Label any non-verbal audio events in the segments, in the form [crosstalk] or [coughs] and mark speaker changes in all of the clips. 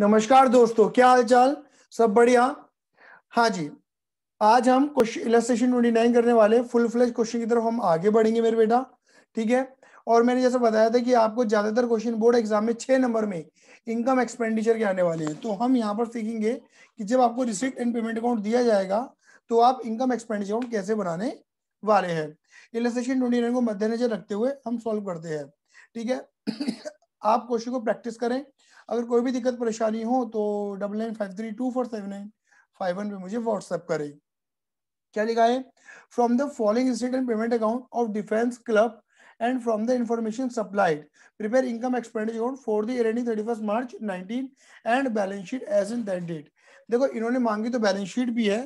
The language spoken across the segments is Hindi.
Speaker 1: नमस्कार दोस्तों क्या हाल चाल सब बढ़िया हाँ जी आज हम क्वेश्चन ट्वेंटी नाइन करने वाले फुल फ्लेज क्वेश्चन की तरफ हम आगे बढ़ेंगे मेरे बेटा ठीक है और मैंने जैसे बताया था कि आपको ज्यादातर क्वेश्चन बोर्ड एग्जाम में छह नंबर में इनकम एक्सपेंडिचर के आने वाले हैं तो हम यहाँ पर सीखेंगे कि जब आपको रिसिप्ट एंड पेमेंट अकाउंट दिया जाएगा तो आप इनकम एक्सपेंडिचर अकाउंट कैसे बनाने वाले हैं इलास्ट्रेशन ट्वेंटी नाइन को मद्देनजर रखते हुए हम सॉल्व करते हैं ठीक है [coughs] आप क्वेश्चन को प्रैक्टिस करें अगर कोई भी दिक्कत परेशानी हो तो double nine five three two four seven nine five one पे मुझे व्हाट्सएप करें क्या लिखा है from the following state and payment account of defence club and from the information supplied prepare income expenditure account for the ending thirty first March nineteen and balance sheet as in that date देखो इन्होंने मांगी तो बैलेंस शीट भी है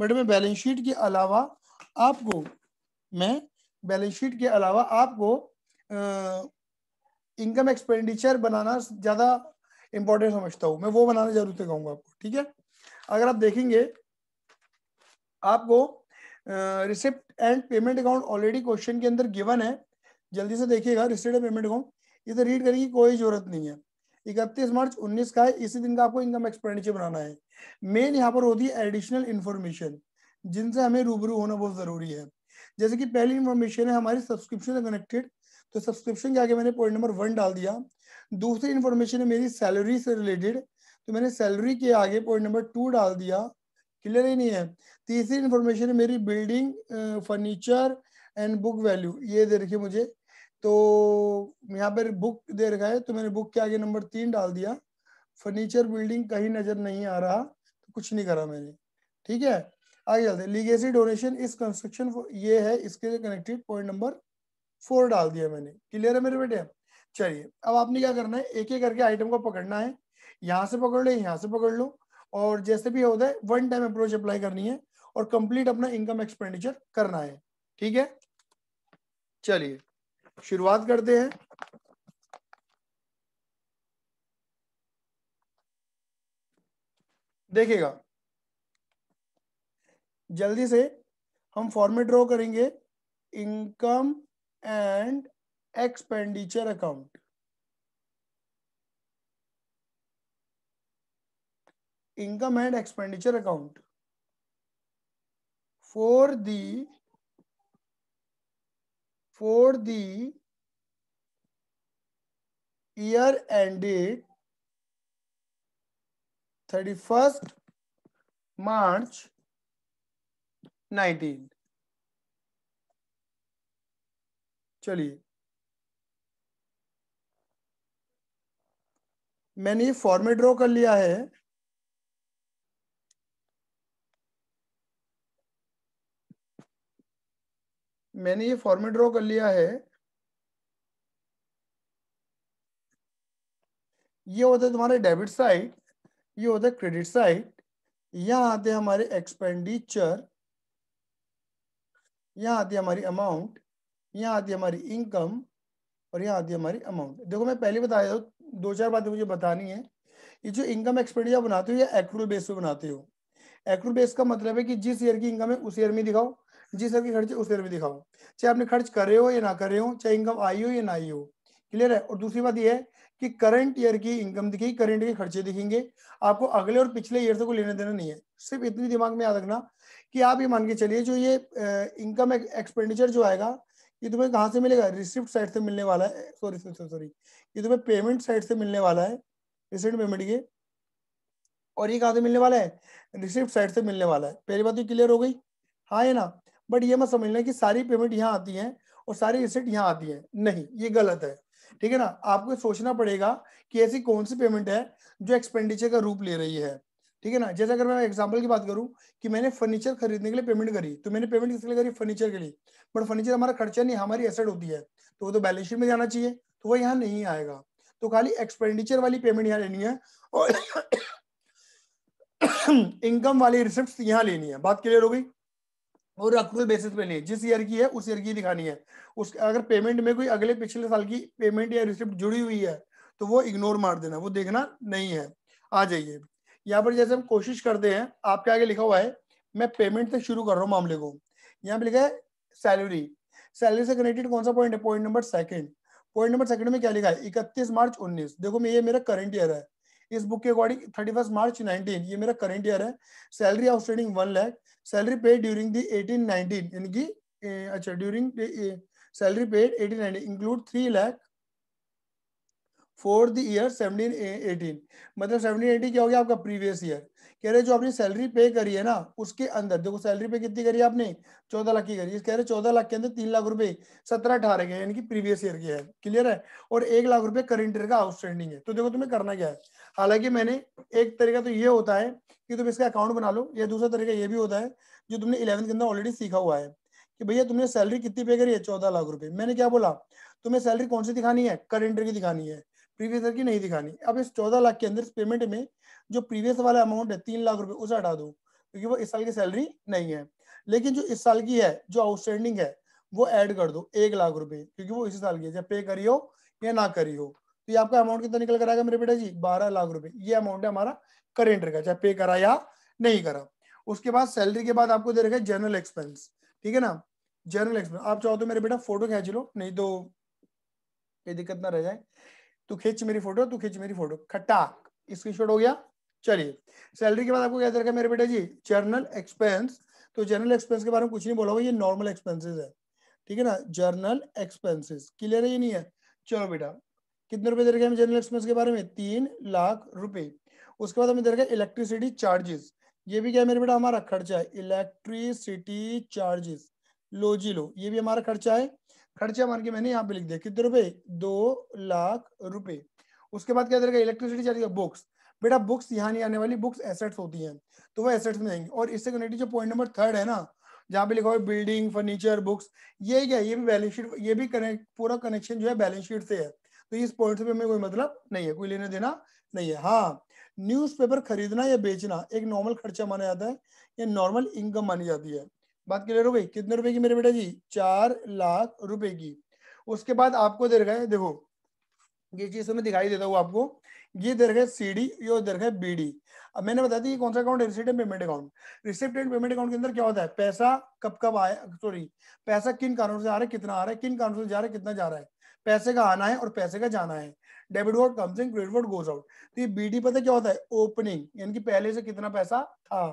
Speaker 1: बट मैं बैलेंस शीट के अलावा आपको मैं बैलेंस शीट के अलावा आपको इनकम एक्सपेंडिचर बनाना ज़्यादा इंपॉर्टेंट समझता हूँ मैं वो बनाने जरूर से कहूंगा आपको ठीक है अगर आप देखेंगे आपको receipt and payment account already question के अंदर गिवन है जल्दी से देखिएगा रिसिप्ट एंड पेमेंट अकाउंट इसे रीड करने की कोई जरूरत नहीं है इकतीस मार्च 19 का है इसी दिन का आपको इनकम एक्सपेंडिचर बनाना है मेन यहाँ पर होती है एडिशनल इन्फॉर्मेशन जिनसे हमें रूबरू होना बहुत जरूरी है जैसे कि पहली इन्फॉर्मेशन है हमारी सब्सक्रिप्शन से कनेक्टेड तो सब्सक्रिप्शन के आगे मैंने पॉइंट नंबर वन डाल दिया दूसरी इन्फॉर्मेशन है मेरी सैलरी से रिलेटेड तो मैंने सैलरी के आगे पॉइंट नंबर टू डाल दिया क्लियर ही नहीं है तीसरी इन्फॉर्मेशन है मेरी building furniture and book value ये दे रखी मुझे तो यहाँ पर बुक दे रखा है तो मैंने बुक के आगे नंबर तीन डाल दिया फर्नीचर बिल्डिंग कहीं नजर नहीं आ रहा तो कुछ नहीं करा मैंने ठीक है आगे चलते लीगेसी डोनेशन इस कंस्ट्रक्शन ये है इसके लिए कनेक्टेड पॉइंट नंबर फोर डाल दिया मैंने क्लियर है मेरे बेटे चलिए अब आपने क्या करना है एक एक करके आइटम को पकड़ना है यहाँ से पकड़ लो यहाँ से पकड़ लो और जैसे भी होता है वन टाइम अप्रोच अप्लाई करनी है और कंप्लीट अपना इनकम एक्सपेंडिचर करना है ठीक है चलिए शुरुआत करते हैं देखिएगा जल्दी से हम फॉर्मेट ड्रॉ करेंगे income and expenditure account income and expenditure account for the for the year end date thirty first March nineteen चलिए मैंने ये फॉर्मेट ड्रॉ कर लिया है मैंने ये फॉर्मेट ड्रॉ कर लिया है ये होता है तुम्हारे डेबिट साइड ये होता है क्रेडिट साइड यहां आते हैं हमारे एक्सपेंडिचर यहां आती है हमारी अमाउंट यहां आती है हमारी इनकम और यहां आती है हमारी अमाउंट देखो मैं पहले बता देता हूँ दो चार बातें मुझे बतानी है ये जो इनकम एक्सपेंडिचर बनाते हो या एक्रूल बेस पे बनाते हो एक्रूल बेस का मतलब है कि जिस ईयर की इनकम है उस ईयर में दिखाओ जिस ईयर के खर्चे उस ईयर में दिखाओ चाहे आपने खर्च करे हो या ना करे हो चाहे इनकम आई हो या ना आई हो क्लियर है और दूसरी बात यह है कि करंट ईयर की इनकम दिखेगी करंट के खर्चे दिखेंगे आपको अगले और पिछले ईयर से कोई लेना देना नहीं है सिर्फ इतनी दिमाग में याद रखना कि आप ये मान के चलिए जो ये इनकम एक्सपेंडिचर जो आएगा ये तुम्हें कहाँ से मिलेगा रिसिप्ट साइड से मिलने वाला है सॉरी सॉरी सॉरी ये तुम्हें पेमेंट साइड से मिलने वाला है रिसिप्ट पेमेंट के और ये कहाँ से मिलने वाला है रिसिप्ट साइड से मिलने वाला है पहली बात तो क्लियर हो गई हाँ है ना बट ये मत समझना कि सारी पेमेंट यहाँ आती है और सारी रिसिप्ट यहाँ आती है नहीं ये गलत है ठीक है ना आपको सोचना पड़ेगा कि ऐसी कौन सी पेमेंट है जो एक्सपेंडिचर का रूप ले रही है ठीक है ना जैसे अगर मैं एग्जाम्पल की बात करूं कि मैंने फर्नीचर खरीदने के लिए पेमेंट करी तो मैंने पेमेंट किसके लिए करी फर्नीचर के लिए बट फर्नीचर हमारा खर्चा नहीं हमारी एसेट होती है तो वो तो बैलेंस शीट में जाना चाहिए तो वो यहाँ नहीं आएगा तो खाली एक्सपेंडिचर वाली पेमेंट यहाँ लेनी है और इनकम [coughs] वाली रिसिप्ट यहाँ लेनी है बात क्लियर हो गई और अक्रूवल बेसिस पे नहीं जिस ईयर की है उस ईयर की दिखानी है उस अगर पेमेंट में कोई अगले पिछले साल की पेमेंट या रिसिप्ट जुड़ी हुई है तो वो इग्नोर मार देना वो देखना नहीं है आ जाइए यहाँ पर जैसे हम कोशिश करते हैं आपके आगे लिखा हुआ है मैं पेमेंट से शुरू कर रहा हूँ मामले को यहाँ पे लिखा है सैलरी सैलरी से कनेक्टेड कौन सा पॉइंट है point number second point number second में क्या लिखा है इकतीस मार्च उन्नीस देखो मैं ये मेरा करंट ईयर है इस बुक के according thirty first March nineteen ये मेरा करंट ईयर है salary outstanding one lakh salary paid during the eighteen nineteen यानी कि अच्छा during salary paid eighteen include three lakh for the year seventeen eighteen मतलब सेवनटीन एटीन क्या हो गया आपका प्रीवियस ईयर कह रहे जो आपने सैलरी पे करी है ना उसके अंदर देखो सैलरी पे कितनी करी आपने चौदह लाख की करी कह रहे चौदह लाख के अंदर तीन लाख रुपए सत्रह अठारह के यानी कि प्रीवियस ईयर के है क्लियर है और एक लाख रुपए करंट ईयर का आउटस्टैंडिंग है तो देखो तुम्हें करना क्या है हालांकि मैंने एक तरीका तो ये होता है कि तुम इसका अकाउंट बना लो या दूसरा तरीका ये भी होता है जो तुमने इलेवंथ के अंदर ऑलरेडी सीखा हुआ है कि भैया तुमने सैलरी कितनी पे करी है चौदह लाख रुपए मैंने क्या बोला तुम्हें सैलरी कौन सी दिखानी है करंट ईयर की दिखानी है प्रीवियस ईयर की नहीं दिखानी अब इस चौदह लाख के अंदर इस पेमेंट में जो प्रीवियस वाला अमाउंट है तीन लाख रुपए उसे हटा दो क्योंकि वो इस साल की सैलरी नहीं है लेकिन जो इस साल की है जो आउटस्टैंडिंग है वो ऐड कर दो एक लाख रुपए क्योंकि वो इसी साल की है चाहे पे करी हो या ना करी हो तो ये आपका अमाउंट कितना निकल कर आएगा मेरे बेटा जी बारह लाख रुपए ये अमाउंट है हमारा करेंट का चाहे पे करा या नहीं करा उसके बाद सैलरी के बाद आपको दे रखा है जनरल एक्सपेंस ठीक है ना जनरल एक्सपेंस आप चाहो तो मेरे बेटा फोटो खेच लो नहीं तो ये दिक्कत ना रह जाए तू खींच मेरी फोटो तू खींच मेरी फोटो खटाक स्क्रीनशॉट हो गया चलिए सैलरी के बाद आपको क्या देखा मेरे बेटा जी जर्नल एक्सपेंस तो जर्नल एक्सपेंस के बारे में कुछ नहीं बोला हुआ ये नॉर्मल एक्सपेंसेस है ठीक है ना जर्नल एक्सपेंसेस क्लियर है ये नहीं है चलो बेटा कितने रुपए दे रखे जर्नल एक्सपेंस के बारे में तीन लाख रुपए उसके बाद हमें दे रखा इलेक्ट्रिसिटी चार्जेस ये भी क्या है मेरे बेटा हमारा खर्चा है इलेक्ट्रिसिटी चार्जेस लो जी लो ये भी हमारा खर्चा है खर्चा मार के मैंने यहाँ पे लिख दिया कितने रुपए दो लाख रुपए उसके बाद क्या जाएगा इलेक्ट्रिसिटी चार्ज बुक्स बेटा बुक्स यहाँ नहीं आने वाली बुक्स एसेट्स होती हैं तो वो एसेट्स में आएंगे और इससे कनेक्टेड जो पॉइंट नंबर थर्ड है ना जहाँ पे लिखा हुआ बिल्डिंग फर्नीचर बुक्स ये क्या ये भी बैलेंस शीट ये भी कनेक्ट पूरा कनेक्शन जो है बैलेंस शीट से है तो इस पॉइंट से हमें कोई मतलब नहीं है कोई लेने देना नहीं है हाँ न्यूज खरीदना या बेचना एक नॉर्मल खर्चा माना जाता है या नॉर्मल इनकम मानी जाती है बात क्लियर हो गई कितने रुपए की मेरे बेटा जी चार लाख रुपए की उसके बाद आपको दे रखा है देखो ये चीज मैं दिखाई देता हूँ आपको ये दे रखा है सी डी ये दे रखा है बी डी अब मैंने बताया था ये कौन सा account receipt payment account receipt payment account के अंदर क्या होता है पैसा कब कब आया सॉरी पैसा किन कारणों से आ रहा है कितना आ रहा है किन कारणों से जा रहा है कितना जा रहा है पैसे का आना है और पैसे का जाना है debit word comes in credit word goes out तो ये बीडी पता क्या होता है ओपनिंग यानी कि पहले से कितना पैसा था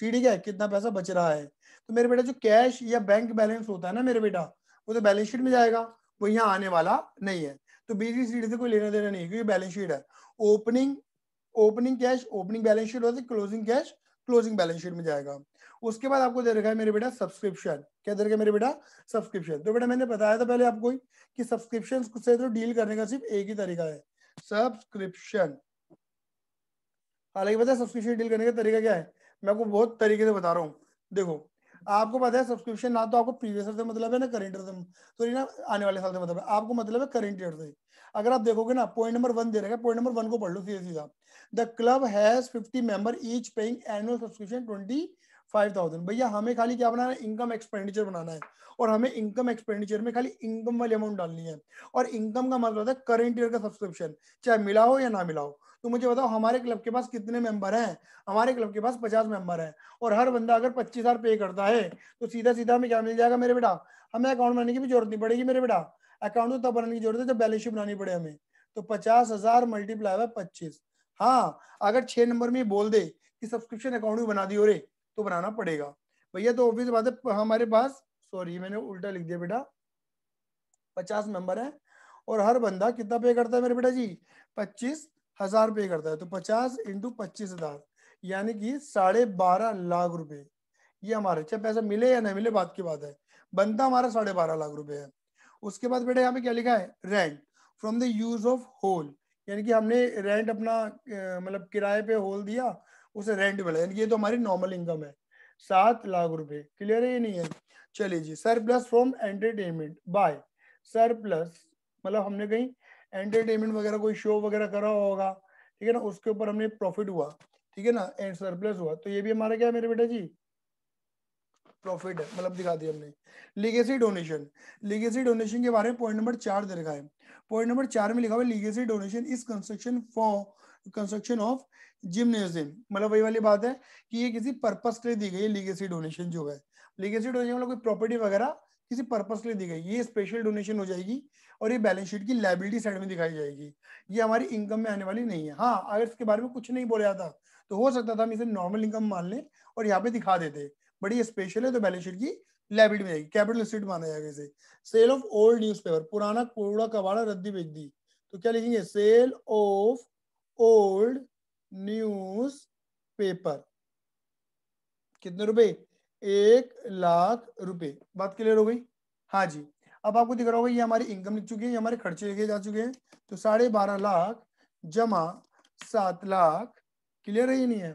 Speaker 1: सीडी क्या है कितना पैसा बच रहा है तो मेरे बेटा जो कैश या बैंक बैलेंस होता है ना मेरे बेटा वो तो बैलेंस शीट में जाएगा वो यहाँ आने वाला नहीं है तो बीसी सीट से कोई लेना देना नहीं है क्योंकि बैलेंस शीट है opening opening cash opening balance sheet होता है closing cash closing balance sheet में जाएगा उसके बाद आपको दे रखा है मेरे बेटा सब्सक्रिप्शन क्या दे रखा है मेरे बेटा सब्सक्रिप्शन तो बेटा मैंने बताया था पहले आपको कि सब्सक्रिप्शन से तो डील करने का सिर्फ एक ही तरीका है सब्सक्रिप्शन हालांकि बताया सब्सक्रिप्शन डील करने का तरीका क्या है मैं आपको बहुत तरीके से बता रहा हूँ देखो आपको पता है सब्सक्रिप्शन ना तो आपको प्रीवियस ईयर से मतलब है ना करेंट ईयर से सॉरी तो ना आने वाले साल से मतलब है आपको मतलब है करेंट ईयर से अगर आप देखोगे ना पॉइंट नंबर वन दे रखा है पॉइंट नंबर वन को पढ़ लो सीधे सीधा the club has fifty member each paying annual subscription twenty five thousand भैया हमें खाली क्या बनाना है इनकम एक्सपेंडिचर बनाना है और हमें इनकम एक्सपेंडिचर में खाली इनकम वाली अमाउंट डालनी है और इनकम का मतलब है करेंट ईयर का सब्सक्रिप्शन चाहे मिला हो या ना मिला हो तो मुझे बताओ हमारे क्लब के पास कितने मेंबर हैं हमारे क्लब के पास पचास मेंबर हैं और हर बंदा अगर पच्चीस हजार पे करता है तो सीधा सीधा हमें क्या मिल जाएगा मेरे बेटा हमें अकाउंट बनाने की भी जरूरत नहीं पड़ेगी मेरे बेटा अकाउंट तो तब बनाने की जरूरत है जब बैलेंस शीट बनानी पड़े हमें तो पचास हजार मल्टीप्लाई बाय पच्चीस हाँ अगर छह नंबर में बोल दे कि सब्सक्रिप्शन अकाउंट भी बना दी हो रही तो बनाना पड़ेगा भैया तो ऑब्वियस बात है हमारे पास सॉरी मैंने उल्टा लिख दिया बेटा पचास मेंबर है और हर बंदा कितना पे करता है मेरे बेटा जी पच्चीस हजार पे करता है तो पचास इंटू पच्चीस हजार यानी कि साढ़े बारह लाख रुपए ये हमारे चाहे पैसा मिले या ना मिले बात की बात है बनता हमारा साढ़े बारह लाख रुपए है उसके बाद बेटा यहाँ पे क्या लिखा है rent from the use of hall यानी कि हमने रेंट अपना मतलब किराए पे होल दिया उसे रेंट मिला यानी ये तो हमारी नॉर्मल इनकम है सात लाख रुपए क्लियर है ये नहीं है चलिए जी surplus from entertainment by surplus मतलब हमने कहीं एंटरटेनमेंट वगैरह कोई शो वगैरह करा होगा ठीक है ना उसके ऊपर हमने प्रॉफिट हुआ ठीक है ना एंड सरप्लस हुआ तो ये भी हमारा क्या है मेरे बेटा जी प्रॉफिट है मतलब दिखा दिया हमने लीगेसी डोनेशन लीगेसी डोनेशन के बारे में पॉइंट नंबर चार दे रखा है पॉइंट नंबर चार में लिखा हुआ legacy donation is construction for construction of gymnasium मतलब वही वाली बात है कि ये किसी पर्पज के लिए दी गई लीगेसी डोनेशन जो है लीगेसी डोनेशन मतलब कोई प्रॉपर्टी वगैरह किसी पर्पज के लिए दी गई ये स्पेशल डोनेशन हो जाएगी और ये बैलेंस शीट की लाइबिलिटी साइड में दिखाई जाएगी ये हमारी इनकम में आने वाली नहीं है हाँ अगर इसके बारे में कुछ नहीं बोला था तो हो सकता था हम इसे नॉर्मल इनकम मान लें और यहाँ पे दिखा देते बट ये स्पेशल है तो बैलेंस शीट की लाइबिलिटी में जाएगी कैपिटल स्ट्रीट माना जाएगा इसे सेल ऑफ ओल्ड न्यूज पुराना कूड़ा कबाड़ा रद्दी बेच दी तो क्या लिखेंगे sale of old newspaper कितने रुपए एक लाख रुपए बात क्लियर हो गई हाँ जी अब आपको दिख रहा होगा ये हमारी इनकम लिख चुकी है ये हमारे खर्चे लिखे जा चुके हैं तो साढ़े बारह लाख जमा सात लाख क्लियर है ये नहीं है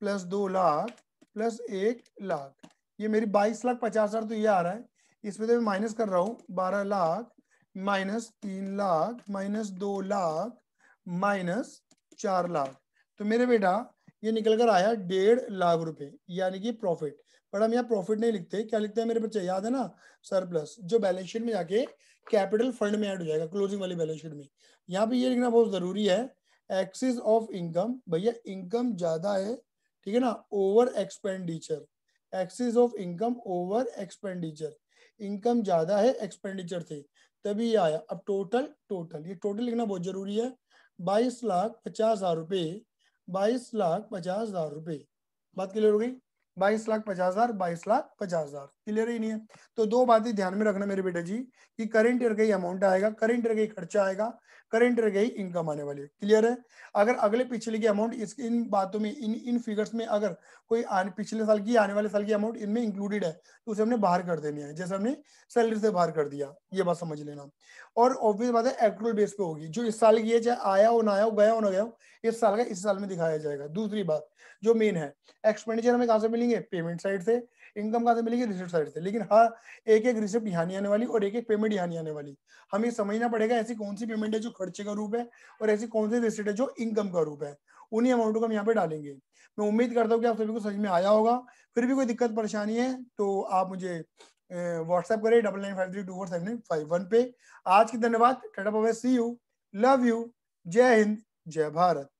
Speaker 1: प्लस दो लाख प्लस एक लाख ये मेरी बाईस लाख पचास हजार तो ये आ रहा है इसमें तो मैं माइनस कर रहा हूँ बारह लाख माइनस तीन लाख माइनस दो लाख माइनस चार लाख तो मेरे बेटा ये निकल कर आया डेढ़ लाख रुपए यानी कि प्रॉफिट पर हम यहाँ प्रॉफिट नहीं लिखते क्या लिखते हैं मेरे बच्चे याद है ना सरप्लस जो बैलेंस शीट में जाके कैपिटल फंड में ऐड हो जाएगा क्लोजिंग वाली बैलेंस शीट में यहाँ पे ये लिखना बहुत जरूरी है एक्सिस ऑफ इनकम भैया इनकम ज्यादा है ठीक है ना over expenditure excess of income over expenditure income ज्यादा है एक्सपेंडिचर से तभी ये आया अब टोटल टोटल ये टोटल लिखना बहुत जरूरी है बाईस लाख पचास हजार रुपये बाईस लाख पचास हजार रुपये बात क्लियर हो गई बाईस लाख पचास हजार बाईस लाख पचास हजार क्लियर ही नहीं है तो दो बातें ध्यान में रखना मेरे बेटा जी कि करेंट ईयर का ही अमाउंट आएगा करेंट ईयर का ही खर्चा आएगा करेंट ईयर का ही इनकम आने वाली है क्लियर है अगर अगले पिछले की अमाउंट इस इन बातों में इन इन फिगर्स में अगर कोई आने, पिछले साल की आने वाले साल की अमाउंट इनमें इंक्लूडेड है तो उसे हमने बाहर कर देनी है जैसे हमने सैलरी से बाहर कर दिया ये बात समझ लेना और ऑब्वियस बात है एक्ट्रोल बेस पे होगी जो इस साल की है चाहे आया हो ना आया हो गया हो ना गया हो इस साल का इस साल में दिखाया जाएगा दूसरी बात जो मेन है एक्सपेंडिचर हमें कहाँ से मिलेंगे पेमेंट साइड से इनकम कहाँ से मिलेगी रिसिप्ट साइड से लेकिन हाँ एक एक रिसिप्ट यहाँ नहीं आने वाली और एक एक पेमेंट यहाँ नहीं आने वाली हमें समझना पड़ेगा ऐसी कौन सी पेमेंट है जो खर्चे का रूप है और ऐसी कौन सी रिसिप्ट है जो इनकम का रूप है उन्हीं अमाउंट को हम यहाँ पे डालेंगे मैं उम्मीद करता हूँ कि आप सभी को समझ में आया होगा फिर भी कोई दिक्कत परेशानी है तो आप मुझे व्हाट्सएप करें double nine five three two four seven five one पे आज की धन्यवाद टाटा पवे सी यू लव यू जय हिंद जय भारत